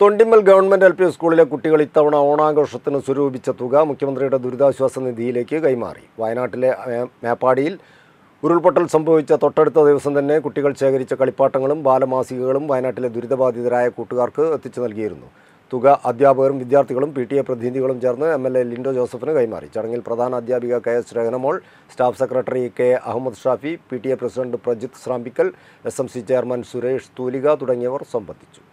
തൊണ്ടിമ്മൽ government L P സ്കൂളിലെ കുട്ടികൾ ഇത്തവണ ഓണാഘോഷത്തിന് സ്വരൂപിച്ച തുക മുഖ്യമന്ത്രിയുടെ ദുരിതാശ്വാസ നിധിയിലേക്ക് കൈമാറി വയനാട്ടിലെ മേപ്പാടിയിൽ ഉരുൾപൊട്ടൽ സംഭവിച്ച തൊട്ടടുത്ത ദിവസം തന്നെ കുട്ടികൾ ശേഖരിച്ച കളിപ്പാട്ടങ്ങളും ബാലമാസികകളും വയനാട്ടിലെ ദുരിതബാധിതരായ കൂട്ടുകാർക്ക് എത്തിച്ചു നൽകിയിരുന്നു തുക അധ്യാപകരും വിദ്യാർത്ഥികളും പി ടി എ പ്രതിനിധികളും ചേർന്ന് എം എൽ എ ലിൻഡോ ജോസഫിന് കൈമാറി ചടങ്ങിൽ പ്രധാന അധ്യാപിക K S Rahanamol staff secretary K Ahammed Shafi P T A president Prajith Srambikkal S M C chairman Suresh Thoolika തുടങ്ങിയവർ സംബന്ധിച്ചു